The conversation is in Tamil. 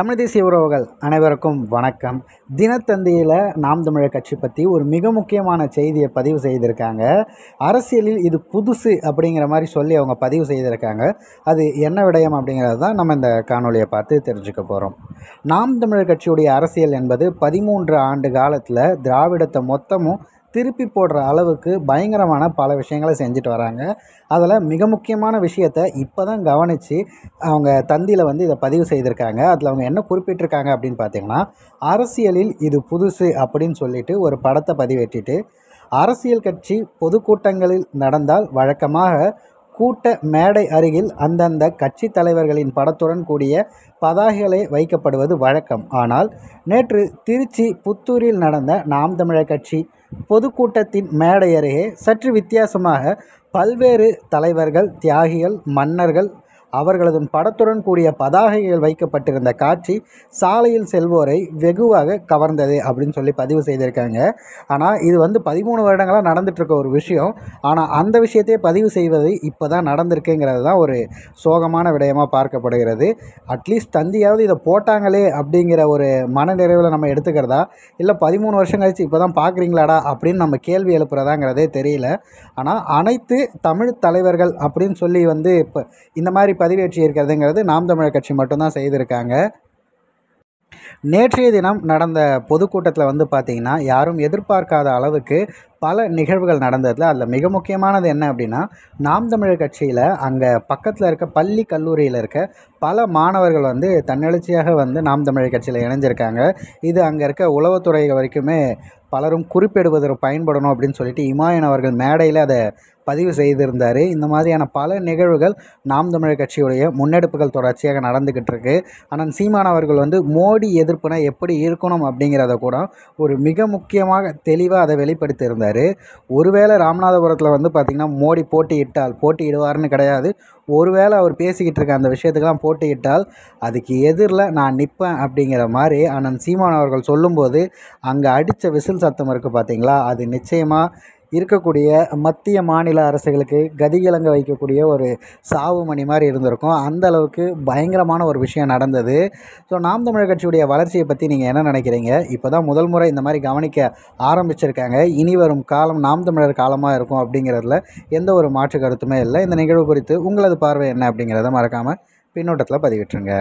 தமிழ் தேசிய உறவுகள் அனைவருக்கும் வணக்கம் தினத்தந்தியில் நாம் தமிழர் கட்சி பற்றி ஒரு மிக முக்கியமான செய்தியை பதிவு செய்திருக்காங்க அரசியலில் இது புதுசு அப்படிங்கிற மாதிரி சொல்லி அவங்க பதிவு செய்திருக்காங்க அது என்ன விடயம் அப்படிங்கிறது தான் நம்ம இந்த காணொலியை பார்த்து தெரிஞ்சுக்க போகிறோம் நாம் தமிழர் கட்சியுடைய அரசியல் என்பது பதிமூன்று ஆண்டு காலத்தில் திராவிடத்தை மொத்தமும் திருப்பி போடுற அளவுக்கு பயங்கரமான பல விஷயங்களை செஞ்சுட்டு வராங்க அதில் மிக முக்கியமான விஷயத்த இப்போ தான் கவனித்து அவங்க தந்தியில் வந்து இதை பதிவு செய்திருக்காங்க அதில் அவங்க என்ன குறிப்பிட்டிருக்காங்க அப்படின்னு பார்த்தீங்கன்னா அரசியலில் இது புதுசு அப்படின்னு சொல்லிட்டு ஒரு படத்தை பதிவேற்றிட்டு அரசியல் கட்சி பொதுக்கூட்டங்களில் நடந்தால் வழக்கமாக கூட்ட மேடை அருகில் அந்தந்த கட்சி தலைவர்களின் படத்துடன் கூடிய பதாகைகளை வைக்கப்படுவது வழக்கம் ஆனால் நேற்று திருச்சி புத்தூரில் நடந்த நாம் தமிழர் கட்சி பொதுக்கூட்டத்தின் மேடை அருகே சற்று வித்தியாசமாக பல்வேறு தலைவர்கள் தியாகிகள் மன்னர்கள் அவர்களது படத்துடன் கூடிய பதாகைகள் வைக்கப்பட்டிருந்த காட்சி சாலையில் செல்வோரை வெகுவாக கவர்ந்தது அப்படின்னு சொல்லி பதிவு செய்திருக்காங்க ஆனால் இது வந்து பதிமூணு வருடங்களாக நடந்துகிட்ருக்க ஒரு விஷயம் ஆனால் அந்த விஷயத்தையே பதிவு செய்வது இப்போ தான் நடந்திருக்குங்கிறது தான் ஒரு சோகமான விடயமாக பார்க்கப்படுகிறது அட்லீஸ்ட் தந்தியாவது இதை போட்டாங்களே அப்படிங்கிற ஒரு மனநிறைவில் நம்ம எடுத்துக்கிறதா இல்லை பதிமூணு வருஷம் கழித்து இப்போ தான் பார்க்குறீங்களாடா அப்படின்னு நம்ம கேள்வி எழுப்புறதாங்கிறதே தெரியல ஆனால் அனைத்து தமிழ் தலைவர்கள் அப்படின்னு சொல்லி வந்து இப்போ இந்த மாதிரி பதிவேற்றி இருக்கிறதுங்கிறது நாம் தமிழர் கட்சி மட்டும்தான் செய்திருக்காங்க நேற்றைய தினம் நடந்த பொதுக்கூட்டத்தில் வந்து பார்த்திங்கன்னா யாரும் எதிர்பார்க்காத அளவுக்கு பல நிகழ்வுகள் நடந்ததில் அதில் மிக முக்கியமானது என்ன அப்படின்னா நாம் தமிழர் கட்சியில் அங்கே பக்கத்தில் இருக்க பள்ளி கல்லூரியில் இருக்க பல மாணவர்கள் வந்து தன்னெழுச்சியாக வந்து நாம் தமிழர் கட்சியில் இணைஞ்சிருக்காங்க இது அங்கே இருக்க உளவுத்துறை வரைக்குமே பலரும் குறிப்பிடுவதற்கு பயன்படணும் அப்படின்னு சொல்லிட்டு இமாயன் அவர்கள் மேடையில் அதை பதிவு செய்திருந்தார் இந்த மாதிரியான பல நிகழ்வுகள் நாம் தமிழர் கட்சியுடைய முன்னெடுப்புகள் தொடர்ச்சியாக நடந்துக்கிட்டு இருக்கு ஆனால் சீமான் அவர்கள் வந்து மோடி எதிர்ப்புனா எப்படி இருக்கணும் அப்படிங்கிறத கூட ஒரு மிக முக்கியமாக தெளிவாக அதை வெளிப்படுத்தி இருந்தார் ஒருவேளை ராமநாதபுரத்தில் வந்து பார்த்திங்கன்னா மோடி போட்டியிட்டால் போட்டியிடுவார்னு கிடையாது ஒருவேளை அவர் பேசிக்கிட்டு இருக்க அந்த விஷயத்துக்கெல்லாம் போட்டியிட்டால் அதுக்கு எதிரில் நான் நிற்பேன் அப்படிங்கிற மாதிரி அண்ணன் சீமான் அவர்கள் சொல்லும்போது அங்கே அடித்த விசில் சத்தம் இருக்குது பார்த்தீங்களா அது நிச்சயமாக இருக்கக்கூடிய மத்திய மாநில அரசுகளுக்கு கதிகிழங்க வைக்கக்கூடிய ஒரு சாவு மணி மாதிரி இருந்திருக்கும் அந்த அளவுக்கு பயங்கரமான ஒரு விஷயம் நடந்தது ஸோ நாம் தமிழர் கட்சியுடைய வளர்ச்சியை பற்றி நீங்கள் என்ன நினைக்கிறீங்க இப்போ தான் முதல் முறை இந்த மாதிரி கவனிக்க ஆரம்பிச்சிருக்காங்க இனி வரும் காலம் நாம் தமிழர் காலமாக இருக்கும் அப்படிங்கிறதுல எந்த ஒரு மாற்று கருத்துமே இல்லை இந்த நிகழ்வு குறித்து உங்களது பார்வை என்ன அப்படிங்கிறத மறக்காமல் பின்னோட்டத்தில் பதிவிட்டுருங்க